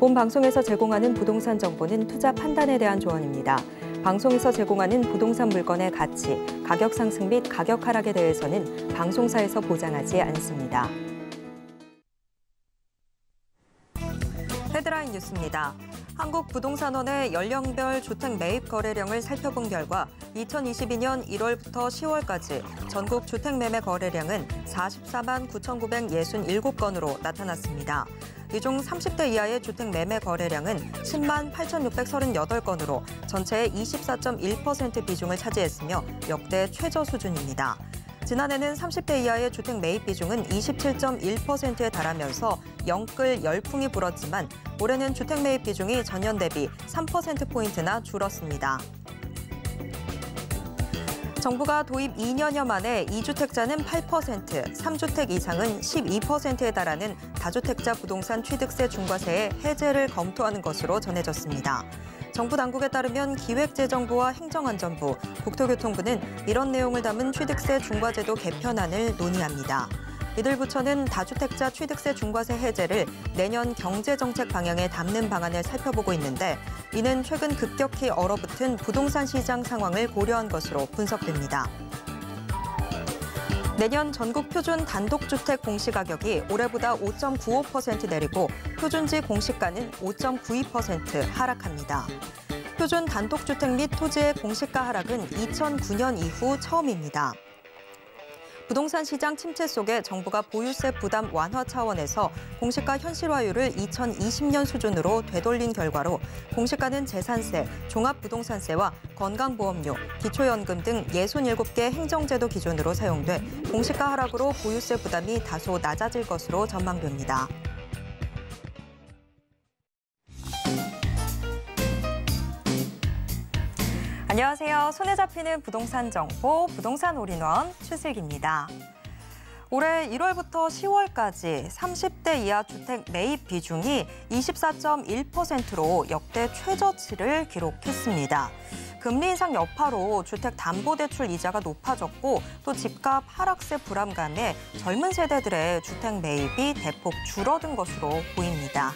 본 방송에서 제공하는 부동산 정보는 투자 판단에 대한 조언입니다. 방송에서 제공하는 부동산 물건의 가치, 가격 상승 및 가격 하락에 대해서는 방송사에서 보장하지 않습니다. 헤드라인 뉴스입니다. 한국부동산원의 연령별 주택 매입 거래량을 살펴본 결과 2022년 1월부터 10월까지 전국 주택 매매 거래량은 44만 9,967건으로 나타났습니다. 이중 30대 이하의 주택 매매 거래량은 10만 8,638건으로 전체의 24.1% 비중을 차지했으며 역대 최저 수준입니다. 지난해는 30대 이하의 주택 매입 비중은 27.1%에 달하면서 영끌 열풍이 불었지만 올해는 주택 매입 비중이 전년 대비 3%포인트나 줄었습니다. 정부가 도입 2년여 만에 2주택자는 8%, 3주택 이상은 12%에 달하는 다주택자 부동산 취득세 중과세의 해제를 검토하는 것으로 전해졌습니다. 정부 당국에 따르면 기획재정부와 행정안전부, 국토교통부는 이런 내용을 담은 취득세 중과제도 개편안을 논의합니다. 이들 부처는 다주택자 취득세 중과세 해제를 내년 경제정책 방향에 담는 방안을 살펴보고 있는데 이는 최근 급격히 얼어붙은 부동산 시장 상황을 고려한 것으로 분석됩니다. 내년 전국 표준 단독주택 공시가격이 올해보다 5.95% 내리고 표준지 공시가는 5.92% 하락합니다. 표준 단독주택 및 토지의 공시가 하락은 2009년 이후 처음입니다. 부동산 시장 침체 속에 정부가 보유세 부담 완화 차원에서 공시가 현실화율을 2020년 수준으로 되돌린 결과로 공시가는 재산세, 종합부동산세와 건강보험료, 기초연금 등 67개 행정제도 기준으로 사용돼 공시가 하락으로 보유세 부담이 다소 낮아질 것으로 전망됩니다. 안녕하세요. 손에 잡히는 부동산 정보, 부동산 올인원 최슬기입니다. 올해 1월부터 10월까지 30대 이하 주택 매입 비중이 24.1%로 역대 최저치를 기록했습니다. 금리 인상 여파로 주택 담보대출 이자가 높아졌고 또 집값 하락세 불안감에 젊은 세대들의 주택 매입이 대폭 줄어든 것으로 보입니다.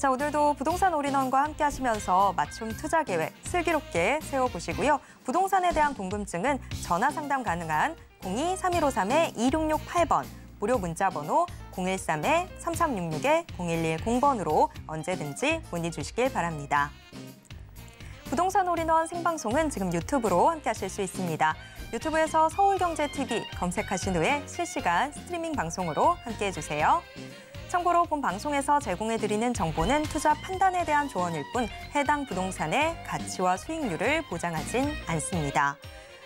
자, 오늘도 부동산 올인원과 함께 하시면서 맞춤 투자 계획 슬기롭게 세워보시고요. 부동산에 대한 궁금증은 전화 상담 가능한 02-3153-2668번, 무료 문자 번호 013-3366-0110번으로 언제든지 문의 주시길 바랍니다. 부동산 올인원 생방송은 지금 유튜브로 함께 하실 수 있습니다. 유튜브에서 서울경제TV 검색하신 후에 실시간 스트리밍 방송으로 함께해 주세요. 참고로 본 방송에서 제공해드리는 정보는 투자 판단에 대한 조언일 뿐 해당 부동산의 가치와 수익률을 보장하진 않습니다.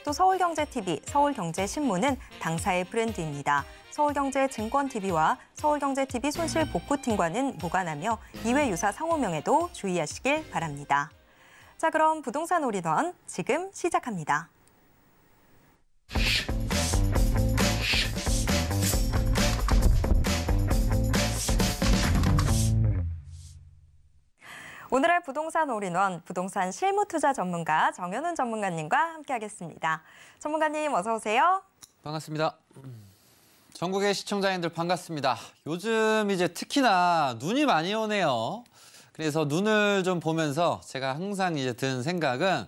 또 서울경제TV, 서울경제신문은 당사의 브랜드입니다. 서울경제증권TV와 서울경제TV 손실복구팀과는 무관하며 이외 유사 상호명에도 주의하시길 바랍니다. 자 그럼 부동산 올인원 지금 시작합니다. 오늘의 부동산 올인원 부동산 실무투자 전문가 정현훈 전문가님과 함께하겠습니다. 전문가님 어서 오세요. 반갑습니다. 전국의 시청자님들 반갑습니다. 요즘 이제 특히나 눈이 많이 오네요. 그래서 눈을 좀 보면서 제가 항상 이제 든 생각은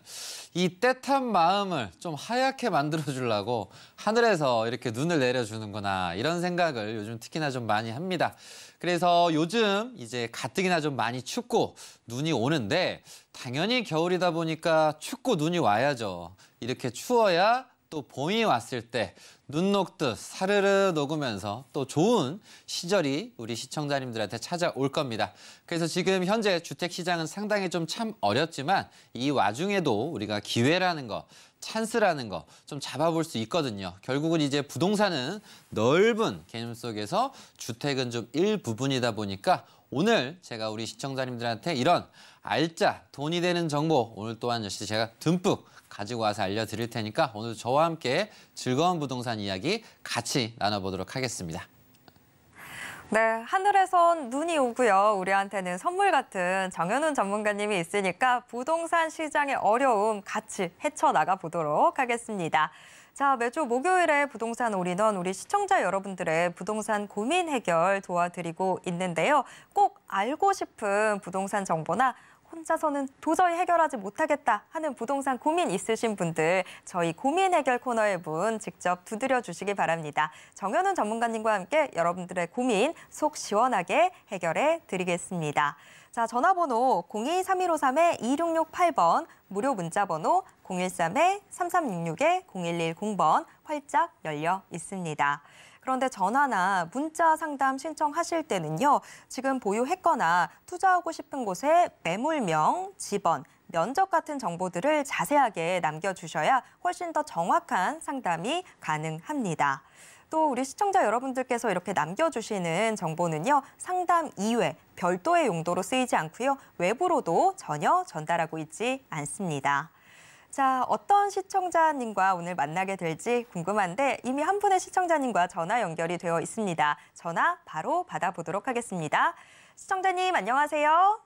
이 때탄 마음을 좀 하얗게 만들어 주려고 하늘에서 이렇게 눈을 내려주는구나 이런 생각을 요즘 특히나 좀 많이 합니다. 그래서 요즘 이제 가뜩이나 좀 많이 춥고 눈이 오는데 당연히 겨울이다 보니까 춥고 눈이 와야죠. 이렇게 추워야 또 봄이 왔을 때 눈 녹듯 사르르 녹으면서 또 좋은 시절이 우리 시청자님들한테 찾아올 겁니다. 그래서 지금 현재 주택시장은 상당히 좀 참 어렵지만 이 와중에도 우리가 기회라는 거 찬스라는 거 좀 잡아볼 수 있거든요. 결국은 이제 부동산은 넓은 개념 속에서 주택은 좀 일부분이다 보니까 오늘 제가 우리 시청자님들한테 이런 알짜 돈이 되는 정보 오늘 또한 역시 제가 듬뿍 가지고 와서 알려드릴 테니까 오늘 저와 함께 즐거운 부동산 이야기 같이 나눠보도록 하겠습니다. 네, 하늘에선 눈이 오고요. 우리한테는 선물 같은 정현훈 전문가님이 있으니까 부동산 시장의 어려움 같이 헤쳐나가 보도록 하겠습니다. 자, 매주 목요일에 부동산 올인원 우리 시청자 여러분들의 부동산 고민 해결 도와드리고 있는데요. 꼭 알고 싶은 부동산 정보나 혼자서는 도저히 해결하지 못하겠다 하는 부동산 고민 있으신 분들 저희 고민 해결 코너의 문 직접 두드려 주시기 바랍니다. 정현훈 전문가님과 함께 여러분들의 고민 속 시원하게 해결해 드리겠습니다. 자, 전화번호 023153-2668번, 무료 문자번호 013-3366-0110번 활짝 열려 있습니다. 그런데 전화나 문자 상담 신청하실 때는요. 지금 보유했거나 투자하고 싶은 곳에 매물명, 집원, 면적 같은 정보들을 자세하게 남겨주셔야 훨씬 더 정확한 상담이 가능합니다. 또 우리 시청자 여러분들께서 이렇게 남겨주시는 정보는요. 상담 이외 별도의 용도로 쓰이지 않고요. 외부로도 전혀 전달하고 있지 않습니다. 자, 어떤 시청자님과 오늘 만나게 될지 궁금한데 이미 한 분의 시청자님과 전화 연결이 되어 있습니다. 전화 바로 받아보도록 하겠습니다. 시청자님 안녕하세요.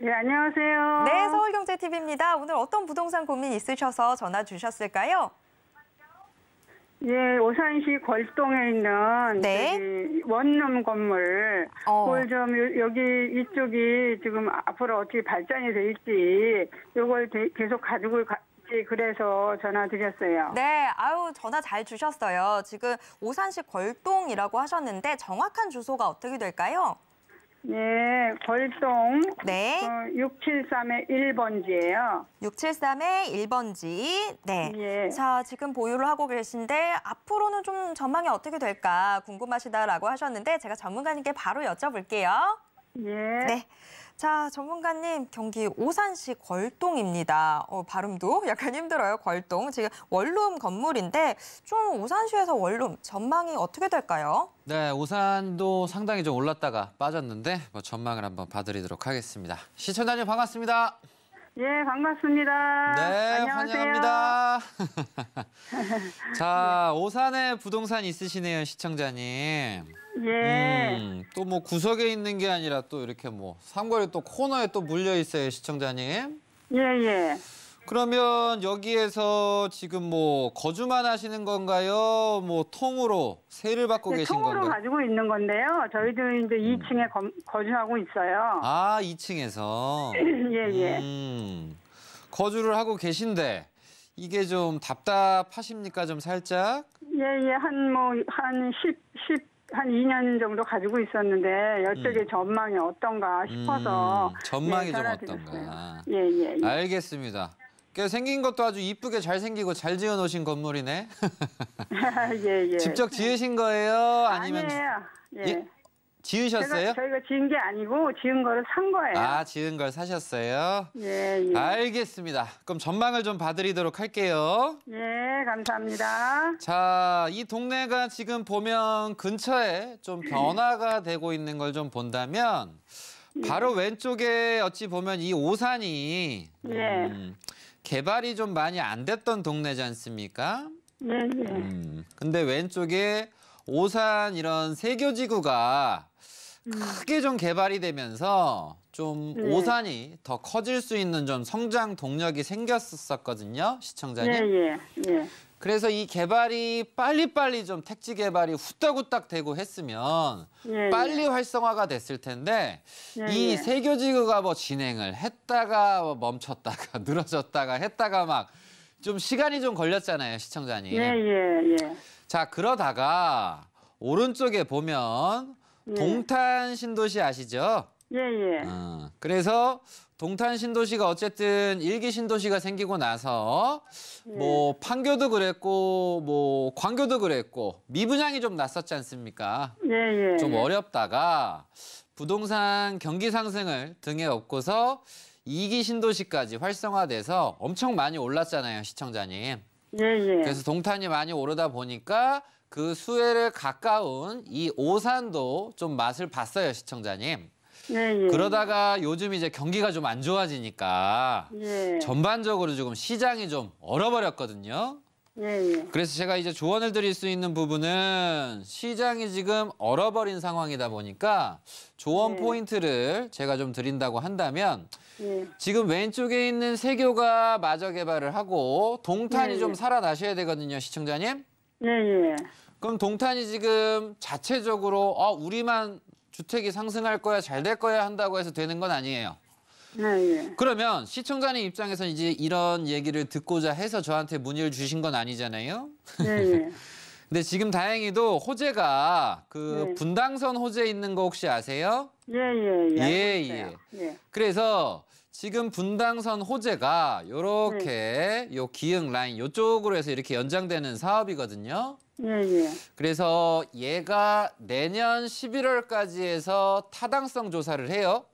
네, 안녕하세요. 네, 서울경제TV입니다. 오늘 어떤 부동산 고민 있으셔서 전화 주셨을까요? 예, 오산시 골동에 있는 네. 원룸 건물. 어. 그걸 좀 여기 이쪽이 지금 앞으로 어떻게 발전이 될지 이걸 계속 가지고 가, 그래서 전화 드렸어요. 네, 아유 전화 잘 주셨어요. 지금 오산시 골동이라고 하셨는데 정확한 주소가 어떻게 될까요? 예, 네, 벌동 네. 어, 673의 1번지예요. 673의 1번지. 네. 예. 자, 지금 보유를 하고 계신데 앞으로는 좀 전망이 어떻게 될까 궁금하시다라고 하셨는데 제가 전문가님께 바로 여쭤볼게요. 예. 네. 자, 전문가님, 경기 오산시 궐동입니다. 어, 발음도 약간 힘들어요, 궐동. 지금 원룸 건물인데 좀 오산시에서 원룸 전망이 어떻게 될까요? 네, 오산도 상당히 좀 올랐다가 빠졌는데 뭐 전망을 한번 봐드리도록 하겠습니다. 시청자님 반갑습니다. 예, 반갑습니다. 네, 안녕하세요. 환영합니다. 자, 네. 오산에 부동산 있으시네요, 시청자님. 예. 음, 또뭐 구석에 있는 게 아니라 또 이렇게 뭐 삼거리 또 코너에 또 물려 있어요, 시청자님. 예, 예. 그러면 여기에서 지금 뭐 거주만 하시는 건가요? 뭐 통으로 세를 받고 네, 계신 통으로 건가요? 통으로 가지고 있는 건데요. 저희도 이제 2층에 음. 거, 거주하고 있어요. 아, 2층에서. 예, 예. 음, 거주를 하고 계신데 이게 좀 답답하십니까? 좀 살짝? 예, 예. 한 뭐 한 10, 10, 한 2년 정도 가지고 있었는데 여쪽의 음. 전망이 어떤가 싶어서 음, 전망이 예, 좀 어떤가? 예, 예, 예. 알겠습니다. 그 생긴 것도 아주 이쁘게 잘 생기고 잘 지어 놓으신 건물이네. 예, 예. 직접 지으신 거예요? 아니면 아니에요. 예. 예? 지으셨어요? 제가, 저희가 지은 게 아니고 지은 거를 산 거예요. 아, 지은 걸 사셨어요? 예, 예. 알겠습니다. 그럼 전망을 좀 봐드리도록 할게요. 예, 감사합니다. 자, 이 동네가 지금 보면 근처에 좀 변화가 되고 있는 걸 좀 본다면 예. 바로 왼쪽에 어찌 보면 이 오산이 예. 음, 개발이 좀 많이 안 됐던 동네지 않습니까? 네, 네. 음, 근데 왼쪽에 오산 이런 세교지구가 음. 크게 좀 개발이 되면서 좀 네. 오산이 더 커질 수 있는 좀 성장 동력이 생겼었거든요, 시청자님. 네, 네, 네. 그래서 이 개발이 빨리빨리 좀 택지 개발이 후딱후딱 되고 했으면 예, 빨리 예. 활성화가 됐을 텐데 예, 이 세교지구가 뭐 진행을 했다가 뭐 멈췄다가 늘어졌다가 했다가 막 좀 시간이 좀 걸렸잖아요 시청자님. 예예예. 예. 자 그러다가 오른쪽에 보면 동탄 신도시 아시죠? 예예. 예. 어, 그래서 동탄 신도시가 어쨌든 일기 신도시가 생기고 나서 네. 뭐 판교도 그랬고 뭐 광교도 그랬고 미분양이 좀 났었지 않습니까? 네, 네. 좀 어렵다가 부동산 경기 상승을 등에 업고서 이기 신도시까지 활성화돼서 엄청 많이 올랐잖아요, 시청자님. 네, 네. 그래서 동탄이 많이 오르다 보니까 그 수혜를 가까운 이 오산도 좀 맛을 봤어요, 시청자님. 예, 예. 그러다가 요즘 이제 경기가 좀 안 좋아지니까 예. 전반적으로 지금 시장이 좀 얼어버렸거든요. 예, 예, 그래서 제가 이제 조언을 드릴 수 있는 부분은 시장이 지금 얼어버린 상황이다 보니까 조언 예. 포인트를 제가 좀 드린다고 한다면 예. 지금 왼쪽에 있는 세교가 마저 개발을 하고 동탄이 좀 살아나셔야 되거든요, 시청자님. 네. 그럼 동탄이 지금 자체적으로 어, 우리만 주택이 상승할 거야, 잘 될 거야 한다고 해서 되는 건 아니에요. 네, 예. 그러면 시청자님 입장에서 이제 이런 얘기를 듣고자 해서 저한테 문의를 주신 건 아니잖아요. 네, 예. 근데 지금 다행히도 호재가 그 네. 분당선 호재 있는 거 혹시 아세요? 예예예. 예, 예, 예. 예 그래서 지금 분당선 호재가 요렇게 네. 요 기흥 라인 요쪽으로 해서 이렇게 연장되는 사업이거든요. 예, 예. 그래서 얘가 내년 11월까지 해서 타당성 조사를 해요.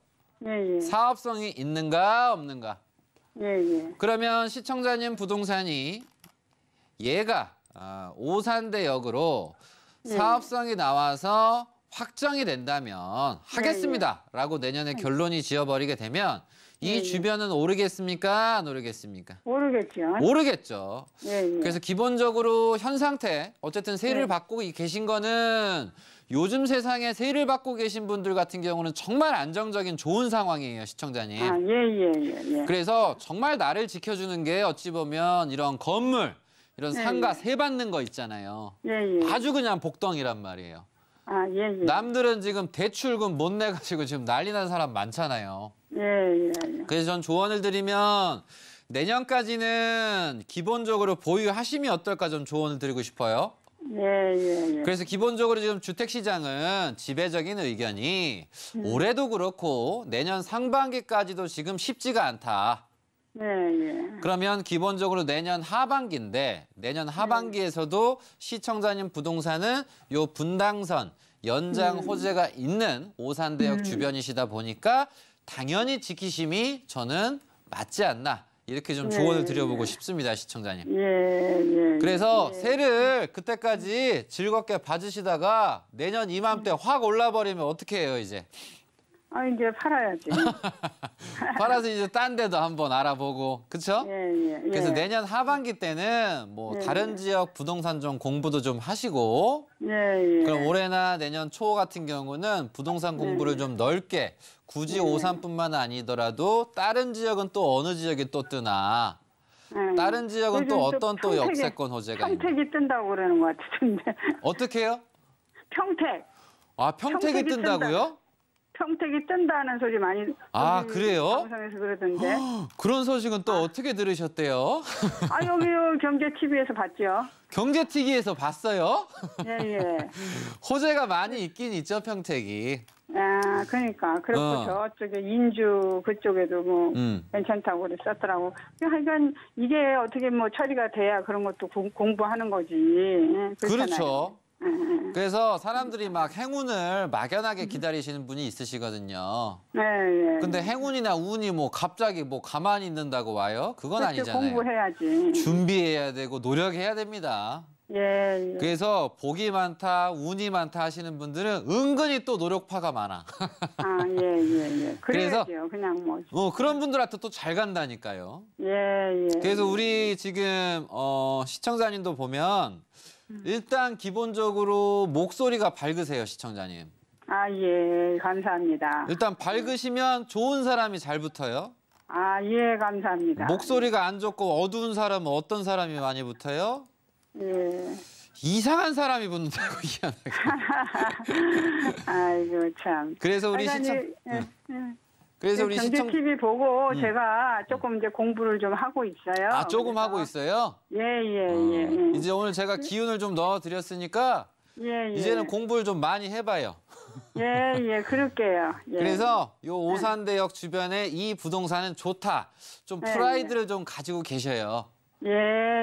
예, 예. 사업성이 있는가 없는가. 예, 예. 그러면 시청자님 부동산이 얘가 아, 오산대역으로 예. 네. 사업성이 나와서 확정이 된다면 네, 예. 하겠습니다라고 내년에 네. 결론이 지어버리게 되면 이 예, 주변은 오르겠습니까? 안 오르겠습니까? 오르겠죠. 오르겠죠. 예, 예. 그래서 기본적으로 현 상태, 어쨌든 세를 일 받고 계신 거는 요즘 세상에 세일을 받고 계신 분들 같은 경우는 정말 안정적인 좋은 상황이에요, 시청자님. 아, 예, 예, 예, 예. 그래서 정말 나를 지켜주는 게 어찌 보면 이런 건물, 이런 상가 세 받는 거 있잖아요. 예, 예. 아주 그냥 복덩이란 말이에요. 아, 예, 예. 남들은 지금 대출금 못 내가지고 지금 난리 난 사람 많잖아요. 예, 예, 예. 그래서 전 조언을 드리면 내년까지는 기본적으로 보유하시면 어떨까 좀 조언을 드리고 싶어요. 예, 예, 예. 그래서 기본적으로 지금 주택시장은 지배적인 의견이 음. 올해도 그렇고 내년 상반기까지도 지금 쉽지가 않다. 예, 예. 그러면 기본적으로 내년 하반기인데 내년 음. 하반기에서도 시청자님 부동산은 요 분당선 연장 호재가 음. 있는 오산대역 음. 주변이시다 보니까 당연히 지키심이 저는 맞지 않나 이렇게 좀 예, 조언을 드려보고 싶습니다, 시청자님. 예, 예. 그래서 예. 새를 그때까지 즐겁게 봐주시다가 내년 이맘때 확 올라버리면 어떻게 해요, 이제? 아 이제 팔아야지. 팔아서 이제 딴 데도 한번 알아보고 그렇죠? 예, 예, 예. 그래서 내년 하반기 때는 뭐 예, 다른 예. 지역 부동산 좀 공부도 좀 하시고 예, 예. 그럼 올해나 내년 초 같은 경우는 부동산 네. 공부를 좀 넓게 굳이 네. 오산뿐만 아니더라도 다른 지역은 또 어느 지역이 또 뜨나 네. 다른 지역은 또 어떤 평택에, 또 역세권 호재가 평택이 있나? 평택 뜬다고 그러는 것 같은데. 어떻게 해요? 평택. 아 평택이, 평택이 뜬다고요? 뜬다. 평택이 뜬다는 소리 많이 아 그래요? 방송에서 그러던데 허, 아, 그런 소식은 또 아. 어떻게 들으셨대요? 아 여기 경제 TV에서 봤죠. 경제 TV에서 봤어요? 예예. 예. 예. 호재가 많이 있긴 있죠 평택이. 아 그러니까 그렇고 어. 저쪽에 인주 그쪽에도 뭐 음. 괜찮다고 그었더라고 하여간 이게 어떻게 뭐 처리가 돼야 그런 것도 공, 부하는 거지. 예, 그렇잖아요. 그렇죠. 그래서 사람들이 막 행운을 막연하게 기다리시는 분이 있으시거든요. 네, 예. 근데 행운이나 운이 뭐 갑자기 뭐 가만히 있는다고 와요? 그건 그렇죠. 아니잖아요. 공부해야지. 준비해야 되고 노력해야 됩니다. 예, 예, 그래서 복이 많다, 운이 많다 하시는 분들은 은근히 또 노력파가 많아. 아, 예, 예, 예. 그래서 그냥 뭐. 어, 그런 분들한테 또 잘 간다니까요. 예, 예. 그래서 우리 지금 어, 시청자님도 보면 음. 일단 기본적으로 목소리가 밝으세요, 시청자님. 아, 예. 감사합니다. 일단 밝으시면 좋은 사람이 잘 붙어요. 아, 예. 감사합니다. 목소리가 안 좋고 어두운 사람은 어떤 사람이 많이 붙어요? 예. 이상한 사람이 붙는다고 희한하게. 아이고, 참. 그래서 우리 시청... 예. 음. 예. 그래서 우리 경 시청 TV 보고 음. 제가 조금 이제 공부를 좀 하고 있어요. 아 조금 그래서. 하고 있어요? 예예예. 예, 예, 어. 예. 음. 이제 오늘 제가 기운을 좀 넣어드렸으니까 예, 예. 이제는 공부를 좀 많이 해봐요. 예, 예, 그럴게요. 예. 그래서 요 오산대역 주변에 이 부동산은 좋다. 좀 네, 네. 프라이드를 좀 가지고 계셔요. 예,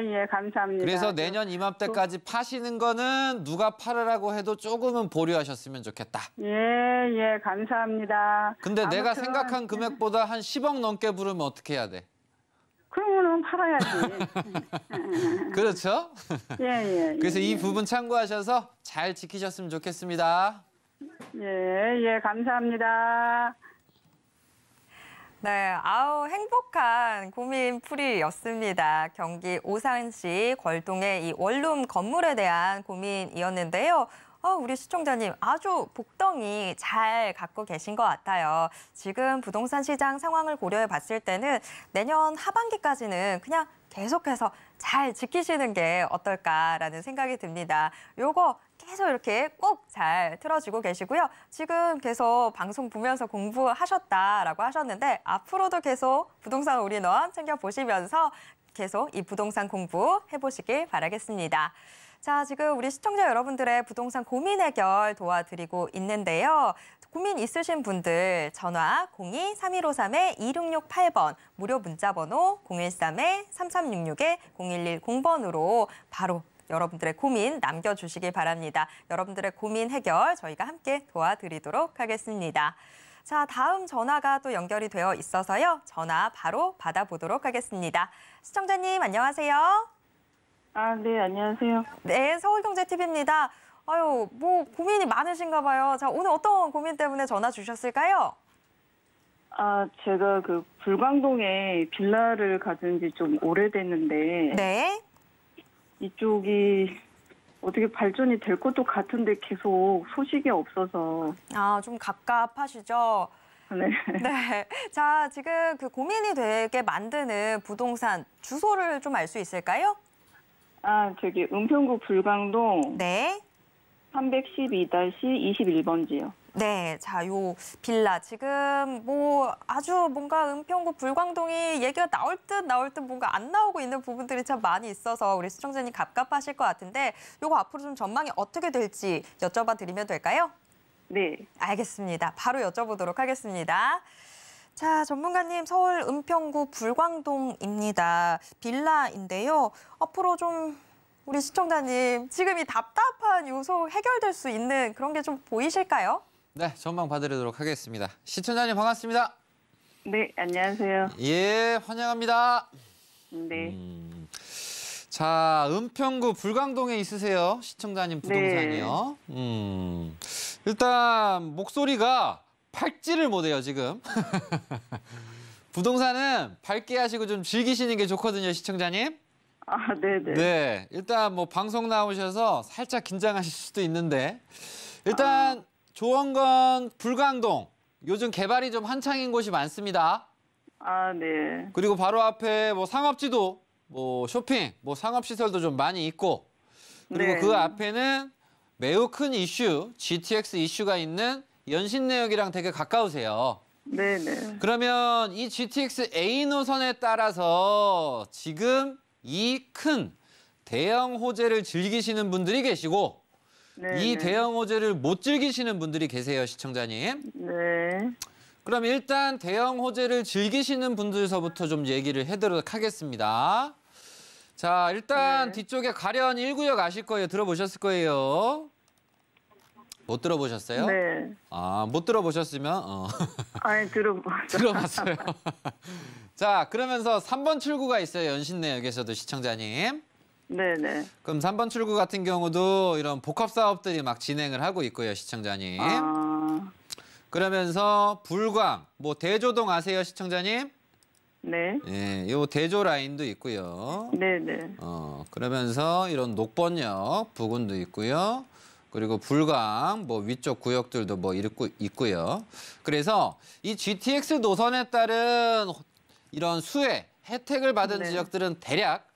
예, 감사합니다. 그래서 내년 이맘때까지 파시는 거는 누가 팔으라고 해도 조금은 보류하셨으면 좋겠다. 예, 예, 감사합니다. 근데 아무튼, 내가 생각한 예. 금액보다 한 10억 넘게 부르면 어떻게 해야 돼? 그러면 팔아야지. 그렇죠? 예, 예, 예, 그래서 이 부분 참고하셔서 잘 지키셨으면 좋겠습니다. 예, 예, 감사합니다. 네, 아우 행복한 고민풀이였습니다. 경기 오산시 궐동의 이 원룸 건물에 대한 고민이었는데요. 어, 우리 시청자님 아주 복덩이 잘 갖고 계신 것 같아요. 지금 부동산 시장 상황을 고려해 봤을 때는 내년 하반기까지는 그냥 계속해서 잘 지키시는 게 어떨까라는 생각이 듭니다. 요거 계속 이렇게 꼭 잘 틀어주고 계시고요. 지금 계속 방송 보면서 공부하셨다라고 하셨는데 앞으로도 계속 부동산 우리원 챙겨보시면서 계속 이 부동산 공부 해보시길 바라겠습니다. 자, 지금 우리 시청자 여러분들의 부동산 고민 해결 도와드리고 있는데요. 고민 있으신 분들 전화 02-3153-2668번, 무료 문자 번호 013-3366-0110번으로 바로 여러분들의 고민 남겨주시기 바랍니다. 여러분들의 고민 해결 저희가 함께 도와드리도록 하겠습니다. 자, 다음 전화가 또 연결이 되어 있어서요. 전화 바로 받아보도록 하겠습니다. 시청자님, 안녕하세요. 아, 네, 안녕하세요. 네, 서울경제TV입니다. 아유, 뭐 고민이 많으신가 봐요. 자, 오늘 어떤 고민 때문에 전화 주셨을까요? 아, 제가 그 불광동에 빌라를 가진 지 좀 오래됐는데 네. 이쪽이 어떻게 발전이 될 것도 같은데 계속 소식이 없어서 아좀 갑갑하시죠. 네. 네. 자, 지금 그 고민이 되게 만드는 부동산 주소를 좀 알 수 있을까요? 아, 저기 은평구 불광동 네. 312-21번지요. 네, 자, 요 빌라 지금 뭐 아주 뭔가 은평구 불광동이 얘기가 나올 듯 나올 듯 뭔가 안 나오고 있는 부분들이 참 많이 있어서 우리 시청자님 갑갑하실 것 같은데 요거 앞으로 좀 전망이 어떻게 될지 여쭤봐 드리면 될까요? 네. 알겠습니다. 바로 여쭤보도록 하겠습니다. 자, 전문가님 서울 은평구 불광동입니다. 빌라인데요. 앞으로 좀 우리 시청자님 지금 이 답답한 요소 해결될 수 있는 그런 게 좀 보이실까요? 네, 전망 봐드리도록 하겠습니다. 시청자님 반갑습니다. 네, 안녕하세요. 예, 환영합니다. 네. 음, 자, 은평구 불광동에 있으세요. 시청자님 네. 부동산이요. 네. 음, 일단 목소리가 밝지를 못해요, 지금. 부동산은 밝게 하시고 좀 즐기시는 게 좋거든요, 시청자님. 아, 네네. 네. 네, 일단 뭐 방송 나오셔서 살짝 긴장하실 수도 있는데 일단 아... 조원건 불광동 요즘 개발이 좀 한창인 곳이 많습니다. 아, 네. 그리고 바로 앞에 뭐 상업지도 뭐 쇼핑, 뭐 상업 시설도 좀 많이 있고 그리고 네. 그 앞에는 매우 큰 이슈, GTX 이슈가 있는 연신내역이랑 되게 가까우세요. 네, 네. 그러면 이 GTX A 노선에 따라서 지금 이 큰 대형 호재를 즐기시는 분들이 계시고 네, 이 네. 대형호재를 못 즐기시는 분들이 계세요, 시청자님. 네. 그럼 일단 대형호재를 즐기시는 분들서부터 좀 얘기를 해드리도록 하겠습니다. 자, 일단 네. 뒤쪽에 가련 1구역 아실 거예요. 들어보셨을 거예요. 못 들어보셨어요? 네. 아, 못 들어보셨으면 어. 아니, 들어봤어요. 들어봤어요. 자, 그러면서 3번 출구가 있어요. 연신내역에서도 시청자님. 네네. 그럼 3번 출구 같은 경우도 이런 복합 사업들이 막 진행을 하고 있고요, 시청자님. 아... 그러면서 불광, 뭐 대조동 아세요, 시청자님? 네. 예, 요 대조 라인도 있고요. 네네. 어, 그러면서 이런 녹번역 부근도 있고요. 그리고 불광 뭐 위쪽 구역들도 뭐 있고 있고요. 그래서 이 GTX 노선에 따른 이런 수혜 혜택을 받은 네. 지역들은 대략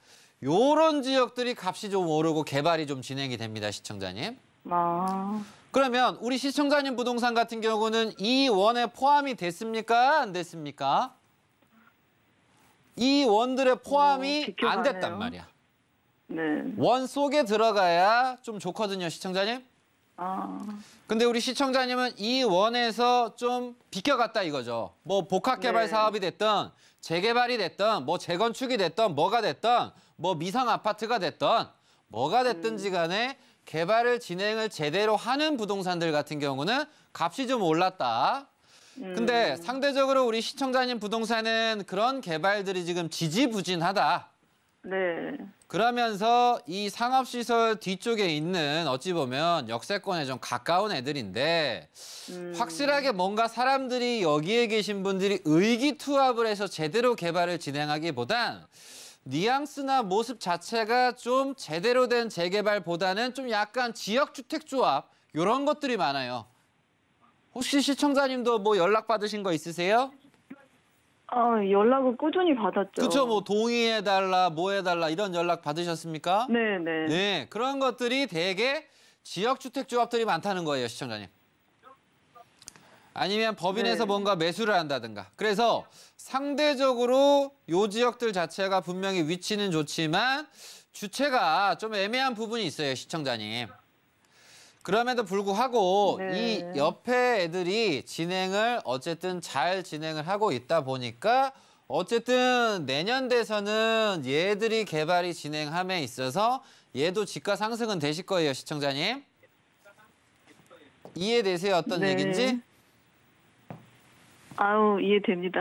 요런 지역들이 값이 좀 오르고 개발이 좀 진행이 됩니다, 시청자님. 아... 그러면 우리 시청자님 부동산 같은 경우는 이 원에 포함이 됐습니까? 안 됐습니까? 이 원들의 포함이 어, 안 됐단 말이야. 네. 원 속에 들어가야 좀 좋거든요, 시청자님. 아. 근데 우리 시청자님은 이 원에서 좀 비껴갔다 이거죠. 뭐 복합개발 네. 사업이 됐던 재개발이 됐던 뭐 재건축이 됐던 뭐가 됐던 뭐 미상 아파트가 됐던 뭐가 됐든지 음. 간에 개발을 진행을 제대로 하는 부동산들 같은 경우는 값이 좀 올랐다. 근데 음. 상대적으로 우리 시청자님 부동산은 그런 개발들이 지금 지지부진하다. 네. 그러면서 이 상업시설 뒤쪽에 있는 어찌 보면 역세권에 좀 가까운 애들인데 음. 확실하게 뭔가 사람들이 여기에 계신 분들이 의기투합을 해서 제대로 개발을 진행하기보단 뉘앙스나 모습 자체가 좀 제대로 된 재개발보다는 좀 약간 지역주택조합 이런 것들이 많아요. 혹시 시청자님도 뭐 연락 받으신 거 있으세요? 아 연락을 꾸준히 받았죠. 그렇죠. 뭐 동의해달라, 뭐 해달라 이런 연락 받으셨습니까? 네네. 네. 네, 그런 것들이 대개 지역주택조합들이 많다는 거예요, 시청자님. 아니면 법인에서 네. 뭔가 매수를 한다든가. 그래서 상대적으로 요 지역들 자체가 분명히 위치는 좋지만 주체가 좀 애매한 부분이 있어요, 시청자님. 그럼에도 불구하고 네. 이 옆에 애들이 진행을 어쨌든 잘 진행을 하고 있다 보니까 어쨌든 내년 돼서는 얘들이 개발이 진행함에 있어서 얘도 지가 상승은 되실 거예요, 시청자님. 이해되세요, 어떤 네. 얘기인지? 아우 이해됩니다.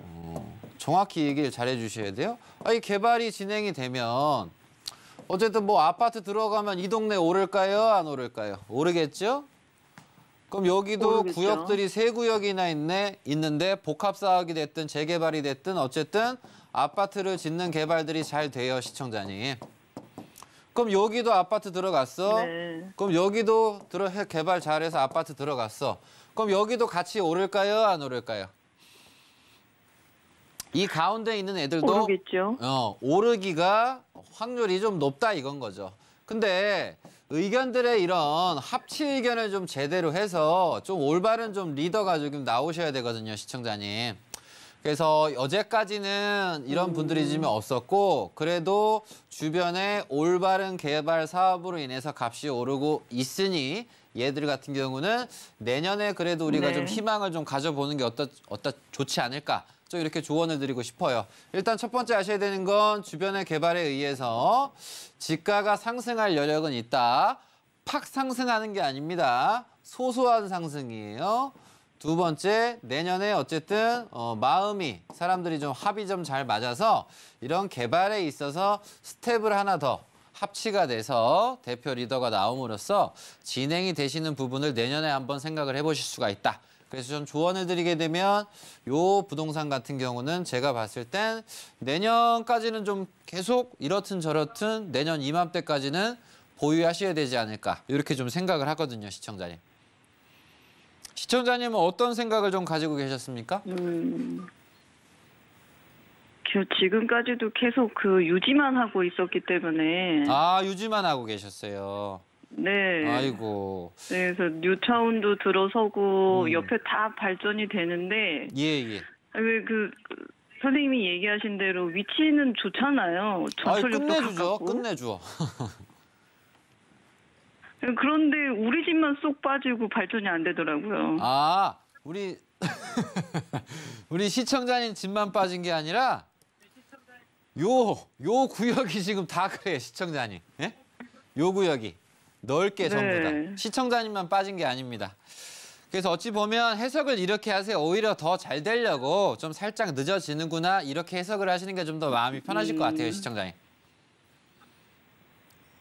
음, 정확히 얘기를 잘해 주셔야 돼요. 아니 개발이 진행이 되면 어쨌든 뭐 아파트 들어가면 이 동네 오를까요 안 오를까요? 오르겠죠? 그럼 여기도 오르겠죠. 구역들이 세 구역이나 있네 있는데 복합 사업이 됐든 재개발이 됐든 어쨌든 아파트를 짓는 개발들이 잘 돼요 시청자님. 그럼 여기도 아파트 들어갔어. 네. 그럼 여기도 들어 개발 잘해서 아파트 들어갔어. 그럼 여기도 같이 오를까요? 안 오를까요? 이 가운데 있는 애들도 오르겠죠. 어, 오르기가 확률이 좀 높다 이건 거죠. 근데 의견들의 이런 합치 의견을 좀 제대로 해서 좀 올바른 좀 리더가 지금 나오셔야 되거든요, 시청자님. 그래서 어제까지는 이런 음. 분들이 지금 없었고 그래도 주변에 올바른 개발 사업으로 인해서 값이 오르고 있으니 얘들 같은 경우는 내년에 그래도 우리가 네. 좀 희망을 좀 가져보는 게 어떠, 어떠 좋지 않을까 좀 이렇게 조언을 드리고 싶어요. 일단 첫 번째 아셔야 되는 건 주변의 개발에 의해서 지가가 상승할 여력은 있다. 팍 상승하는 게 아닙니다. 소소한 상승이에요. 두 번째, 내년에 어쨌든 어, 마음이 사람들이 좀 합이 좀 잘 맞아서 이런 개발에 있어서 스텝을 하나 더 합치가 돼서 대표 리더가 나옴으로써 진행이 되시는 부분을 내년에 한번 생각을 해보실 수가 있다. 그래서 좀 조언을 드리게 되면 요 부동산 같은 경우는 제가 봤을 땐 내년까지는 좀 계속 이렇든 저렇든 내년 이맘때까지는 보유하셔야 되지 않을까 이렇게 좀 생각을 하거든요 시청자님 시청자님은 어떤 생각을 좀 가지고 계셨습니까? 음... 지금까지도 계속 그 유지만 하고 있었기 때문에 아 유지만 하고 계셨어요. 네. 아이고. 네, 그래서 뉴차원도 들어서고 음. 옆에 다 발전이 되는데 예예. 예. 아, 왜그 선생님이 얘기하신 대로 위치는 좋잖아요. 전철역도 끝내주죠. 끝내줘. 네, 그런데 우리 집만 쏙 빠지고 발전이 안 되더라고요. 아, 우리 우리 시청자님 집만 빠진 게 아니라 요, 요 구역이 지금 다 그래요, 시청자님. 예? 요 구역이. 넓게 네. 전부 다. 시청자님만 빠진 게 아닙니다. 그래서 어찌 보면 해석을 이렇게 하세요. 오히려 더 잘 되려고 좀 살짝 늦어지는구나 이렇게 해석을 하시는 게 좀 더 마음이 편하실 것 같아요, 음. 시청자님.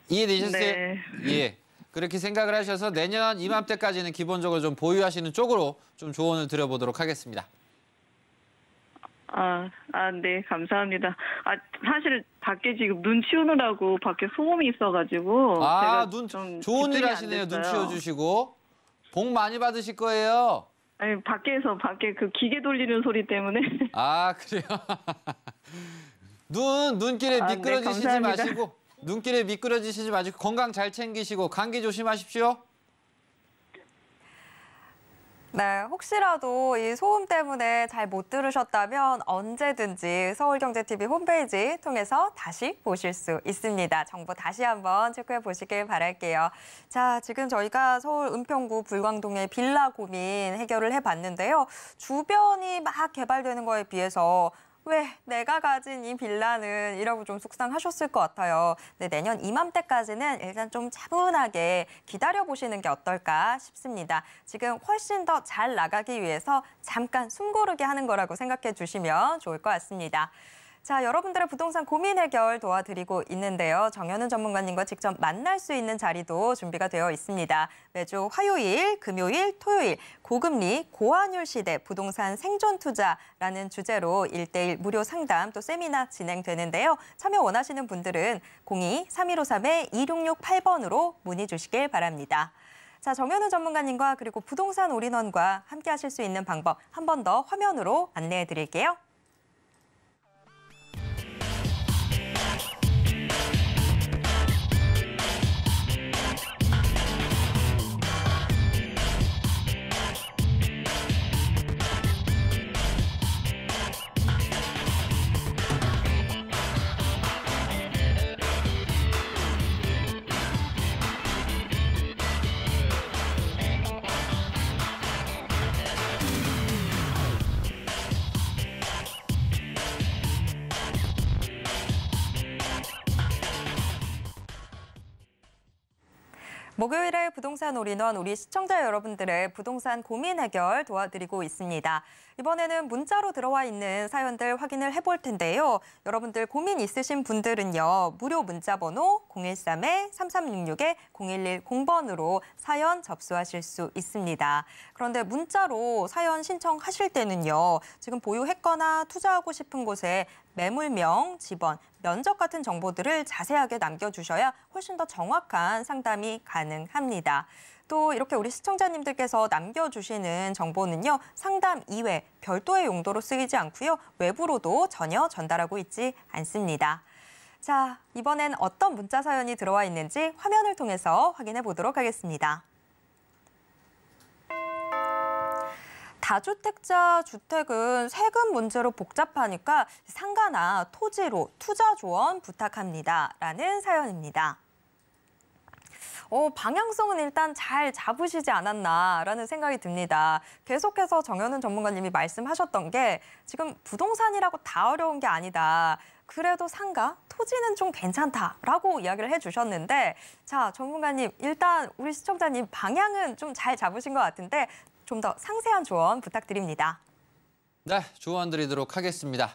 이해되셨어요? 네. 예. 그렇게 생각을 하셔서 내년 이맘때까지는 기본적으로 좀 보유하시는 쪽으로 좀 조언을 드려보도록 하겠습니다. 아, 아, 네, 감사합니다. 아, 사실 밖에 지금 눈 치우느라고 밖에 소음이 있어가지고. 아, 눈, 좀 좋은 일 하시네요. 눈 치워주시고. 복 많이 받으실 거예요. 아니, 밖에서, 밖에 그 기계 돌리는 소리 때문에. 아, 그래요? 눈, 눈길에 아, 네, 미끄러지시지 네, 마시고. 눈길에 미끄러지시지 마시고 건강 잘 챙기시고 감기 조심하십시오. 네, 혹시라도 이 소음 때문에 잘 못 들으셨다면 언제든지 서울경제TV 홈페이지 통해서 다시 보실 수 있습니다. 정보 다시 한번 체크해 보시길 바랄게요. 자, 지금 저희가 서울 은평구 불광동의 빌라 고민 해결을 해봤는데요. 주변이 막 개발되는 거에 비해서 왜 내가 가진 이 빌라는 이라고 좀 속상하셨을 것 같아요. 근데 네, 내년 이맘때까지는 일단 좀 차분하게 기다려보시는 게 어떨까 싶습니다. 지금 훨씬 더 잘 나가기 위해서 잠깐 숨 고르게 하는 거라고 생각해 주시면 좋을 것 같습니다. 자, 여러분들의 부동산 고민 해결 도와드리고 있는데요. 정현은 전문가님과 직접 만날 수 있는 자리도 준비가 되어 있습니다. 매주 화요일, 금요일, 토요일 고금리, 고환율 시대 부동산 생존 투자라는 주제로 일대일 무료 상담 또 세미나 진행되는데요. 참여 원하시는 분들은 02-3153-2668번으로 문의 주시길 바랍니다. 자, 정현우 전문가님과 그리고 부동산 올인원과 함께 하실 수 있는 방법 한 번 더 화면으로 안내해 드릴게요. 목요일에 부동산 올인원 우리 시청자 여러분들의 부동산 고민 해결 도와드리고 있습니다. 이번에는 문자로 들어와 있는 사연들 확인을 해볼 텐데요. 여러분들 고민 있으신 분들은요. 무료 문자 번호 013-3366-0110번으로 사연 접수하실 수 있습니다. 그런데 문자로 사연 신청하실 때는요. 지금 보유했거나 투자하고 싶은 곳에 매물명, 집원, 면적 같은 정보들을 자세하게 남겨주셔야 훨씬 더 정확한 상담이 가능합니다. 또 이렇게 우리 시청자님들께서 남겨주시는 정보는요. 상담 이외 별도의 용도로 쓰이지 않고요. 외부로도 전혀 전달하고 있지 않습니다. 자, 이번엔 어떤 문자 사연이 들어와 있는지 화면을 통해서 확인해 보도록 하겠습니다. 다주택자 주택은 세금 문제로 복잡하니까 상가나 토지로 투자 조언 부탁합니다. 라는 사연입니다. 어, 방향성은 일단 잘 잡으시지 않았나라는 생각이 듭니다. 계속해서 정현은 전문가님이 말씀하셨던 게 지금 부동산이라고 다 어려운 게 아니다. 그래도 상가, 토지는 좀 괜찮다라고 이야기를 해주셨는데 자, 전문가님, 일단 우리 시청자님 방향은 좀 잘 잡으신 것 같은데 좀 더 상세한 조언 부탁드립니다. 네, 조언 드리도록 하겠습니다.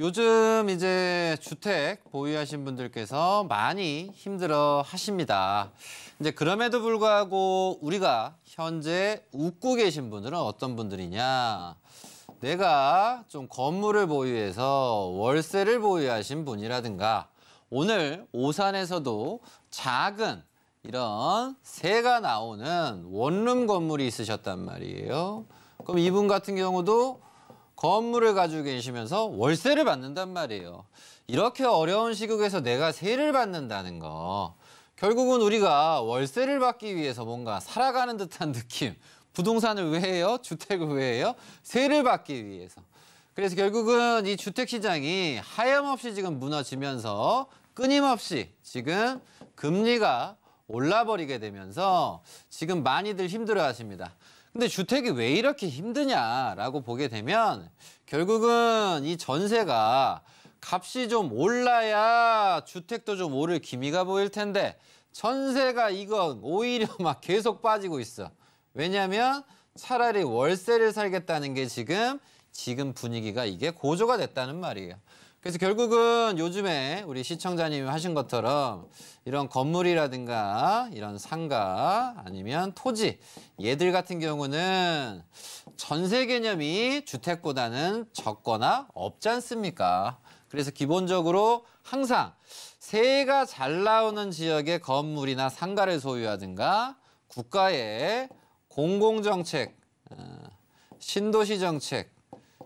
요즘 이제 주택 보유하신 분들께서 많이 힘들어 하십니다. 이제 그럼에도 불구하고 우리가 현재 웃고 계신 분들은 어떤 분들이냐. 내가 좀 건물을 보유해서 월세를 보유하신 분이라든가 오늘 오산에서도 작은 이런 새가 나오는 원룸 건물이 있으셨단 말이에요. 그럼 이분 같은 경우도 건물을 가지고 계시면서 월세를 받는단 말이에요. 이렇게 어려운 시국에서 내가 세를 받는다는 거. 결국은 우리가 월세를 받기 위해서 뭔가 살아가는 듯한 느낌. 부동산을 왜 해요? 주택을 왜 해요? 세를 받기 위해서. 그래서 결국은 이 주택시장이 하염없이 지금 무너지면서 끊임없이 지금 금리가 올라버리게 되면서 지금 많이들 힘들어 하십니다. 근데 주택이 왜 이렇게 힘드냐라고 보게 되면 결국은 이 전세가 값이 좀 올라야 주택도 좀 오를 기미가 보일 텐데 전세가 이건 오히려 막 계속 빠지고 있어. 왜냐하면 차라리 월세를 살겠다는 게 지금 지금 분위기가 이게 고조가 됐다는 말이에요. 그래서 결국은 요즘에 우리 시청자님이 하신 것처럼 이런 건물이라든가 이런 상가 아니면 토지 얘들 같은 경우는 전세 개념이 주택보다는 적거나 없지 않습니까? 그래서 기본적으로 항상 세가 잘 나오는 지역의 건물이나 상가를 소유하든가 국가의 공공정책, 어, 신도시 정책,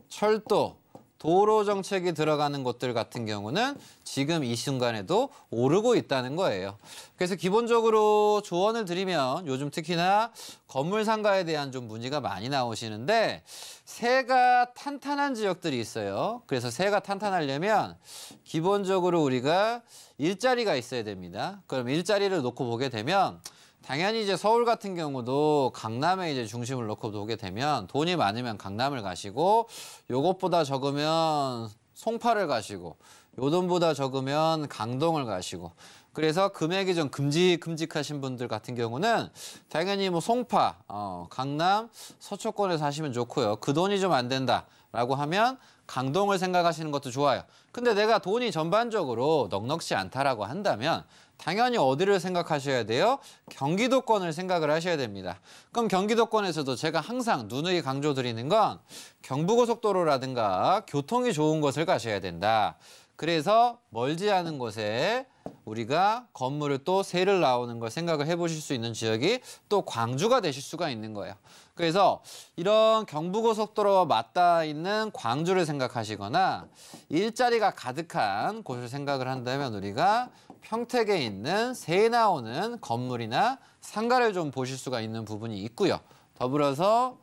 철도, 도로 정책이 들어가는 곳들 같은 경우는 지금 이 순간에도 오르고 있다는 거예요. 그래서 기본적으로 조언을 드리면 요즘 특히나 건물 상가에 대한 좀 문의가 많이 나오시는데 새가 탄탄한 지역들이 있어요. 그래서 새가 탄탄하려면 기본적으로 우리가 일자리가 있어야 됩니다. 그럼 일자리를 놓고 보게 되면 당연히 이제 서울 같은 경우도 강남에 이제 중심을 놓고 오게 되면 돈이 많으면 강남을 가시고 요것보다 적으면 송파를 가시고 요 돈보다 적으면 강동을 가시고 그래서 금액이 좀금지금직하신 분들 같은 경우는 당연히 뭐 송파, 어, 강남, 서초권에 사시면 좋고요. 그 돈이 좀 안 된다라고 하면 강동을 생각하시는 것도 좋아요. 근데 내가 돈이 전반적으로 넉넉치 않다라고 한다면 당연히 어디를 생각하셔야 돼요? 경기도권을 생각을 하셔야 됩니다. 그럼 경기도권에서도 제가 항상 누누이 강조드리는 건 경부고속도로라든가 교통이 좋은 곳을 가셔야 된다. 그래서 멀지 않은 곳에 우리가 건물을 또 세를 나오는 걸 생각을 해보실 수 있는 지역이 또 광주가 되실 수가 있는 거예요. 그래서 이런 경부고속도로와 맞닿아 있는 광주를 생각하시거나 일자리가 가득한 곳을 생각을 한다면 우리가 평택에 있는 새 나오는 건물이나 상가를 좀 보실 수가 있는 부분이 있고요. 더불어서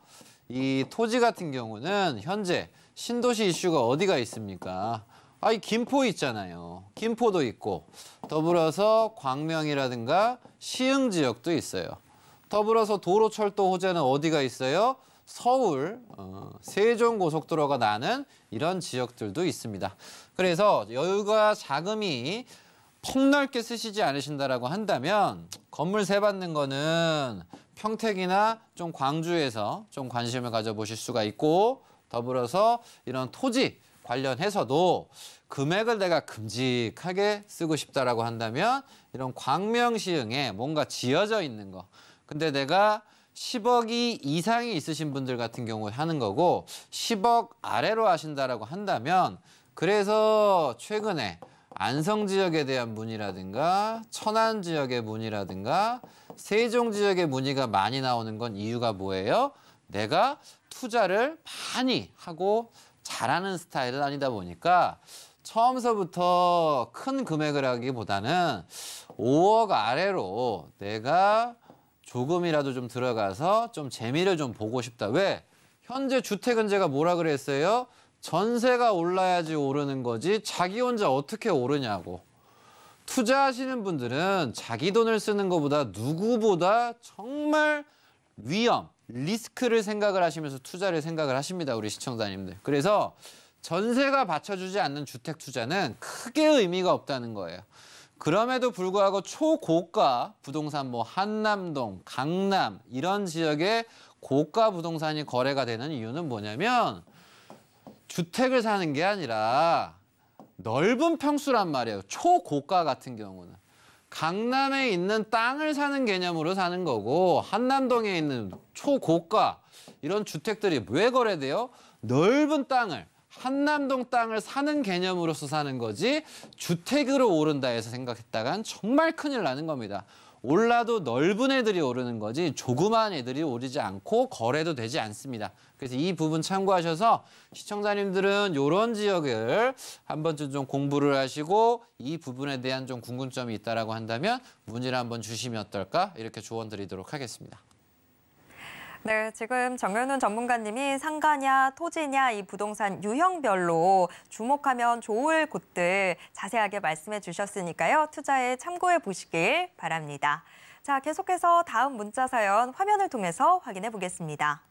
이 토지 같은 경우는 현재 신도시 이슈가 어디가 있습니까? 아이 김포 있잖아요. 김포도 있고 더불어서 광명이라든가 시흥 지역도 있어요. 더불어서 도로 철도 호재는 어디가 있어요? 서울, 어, 세종고속도로가 나는 이런 지역들도 있습니다. 그래서 여유가 자금이 폭넓게 쓰시지 않으신다라고 한다면 건물 세 받는 거는 평택이나 좀 광주에서 좀 관심을 가져보실 수가 있고 더불어서 이런 토지 관련해서도 금액을 내가 금직하게 쓰고 싶다라고 한다면 이런 광명시흥에 뭔가 지어져 있는 거 근데 내가 10억이 이상이 있으신 분들 같은 경우에 하는 거고 10억 아래로 하신다라고 한다면 그래서 최근에 안성 지역에 대한 문의라든가 천안 지역의 문의라든가 세종 지역의 문의가 많이 나오는 건 이유가 뭐예요? 내가 투자를 많이 하고 잘하는 스타일은 아니다 보니까 처음서부터 큰 금액을 하기보다는 5억 아래로 내가 조금이라도 좀 들어가서 좀 재미를 좀 보고 싶다. 왜? 현재 주택은 제가 뭐라 그랬어요? 전세가 올라야지 오르는 거지 자기 혼자 어떻게 오르냐고. 투자하시는 분들은 자기 돈을 쓰는 것보다 누구보다 정말 위험, 리스크를 생각을 하시면서 투자를 생각을 하십니다. 우리 시청자님들. 그래서 전세가 받쳐주지 않는 주택 투자는 크게 의미가 없다는 거예요. 그럼에도 불구하고 초고가 부동산 뭐 한남동, 강남 이런 지역에 고가 부동산이 거래가 되는 이유는 뭐냐면 주택을 사는 게 아니라 넓은 평수란 말이에요. 초고가 같은 경우는. 강남에 있는 땅을 사는 개념으로 사는 거고 한남동에 있는 초고가 이런 주택들이 왜 거래돼요? 넓은 땅을 한남동 땅을 사는 개념으로서 사는 거지 주택으로 오른다 해서 생각했다간 정말 큰일 나는 겁니다. 올라도 넓은 애들이 오르는 거지 조그마한 애들이 오르지 않고 거래도 되지 않습니다. 그래서 이 부분 참고하셔서 시청자님들은 이런 지역을 한 번쯤 좀 공부를 하시고 이 부분에 대한 좀 궁금점이 있다라고 한다면 문의를 한번 주시면 어떨까 이렇게 조언드리도록 하겠습니다. 네, 지금 정현훈 전문가님이 상가냐 토지냐 이 부동산 유형별로 주목하면 좋을 곳들 자세하게 말씀해 주셨으니까요. 투자에 참고해 보시길 바랍니다. 자, 계속해서 다음 문자 사연 화면을 통해서 확인해 보겠습니다.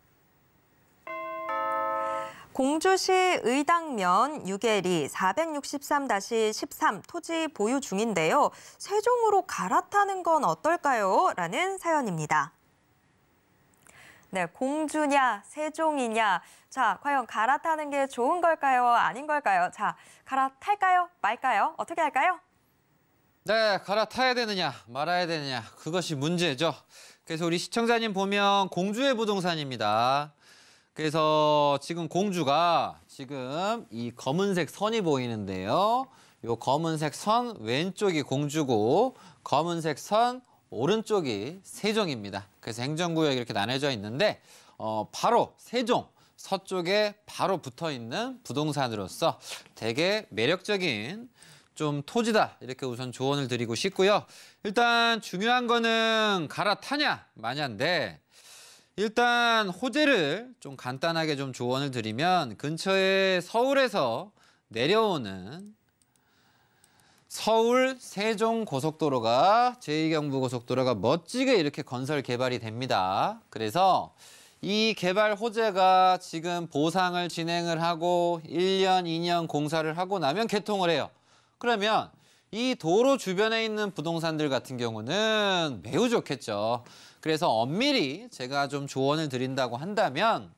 공주시 의당면 6계리 463-13 토지 보유 중인데요. 세종으로 갈아타는 건 어떨까요? 라는 사연입니다. 네, 공주냐, 세종이냐. 자, 과연 갈아타는 게 좋은 걸까요? 아닌 걸까요? 자, 갈아탈까요? 말까요? 어떻게 할까요? 네, 갈아타야 되느냐, 말아야 되느냐. 그것이 문제죠. 그래서 우리 시청자님 보면 공주의 부동산입니다. 그래서 지금 공주가 지금 이 검은색 선이 보이는데요. 이 검은색 선 왼쪽이 공주고 검은색 선 오른쪽이 세종입니다. 그래서 행정구역이 이렇게 나눠져 있는데 어, 바로 세종 서쪽에 바로 붙어 있는 부동산으로서 되게 매력적인 좀 토지다 이렇게 우선 조언을 드리고 싶고요. 일단 중요한 거는 갈아타냐 마냐인데 일단 호재를 좀 간단하게 좀 조언을 드리면 근처에 서울에서 내려오는 서울 세종 고속도로가 제2경부 고속도로가 멋지게 이렇게 건설 개발이 됩니다. 그래서 이 개발 호재가 지금 보상을 진행을 하고 1년, 2년 공사를 하고 나면 개통을 해요. 그러면 이 도로 주변에 있는 부동산들 같은 경우는 매우 좋겠죠. 그래서 엄밀히 제가 좀 조언을 드린다고 한다면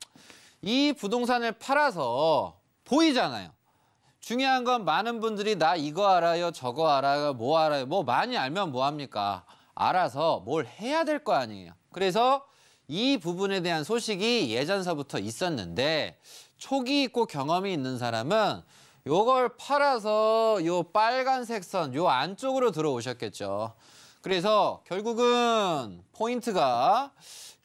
이 부동산을 팔아서 보이잖아요. 중요한 건 많은 분들이 나 이거 알아요, 저거 알아요, 뭐 알아요. 뭐 많이 알면 뭐합니까? 알아서 뭘 해야 될 거 아니에요. 그래서 이 부분에 대한 소식이 예전서부터 있었는데 초기 있고 경험이 있는 사람은 요걸 팔아서 요 빨간색 선, 요 안쪽으로 들어오셨겠죠. 그래서 결국은 포인트가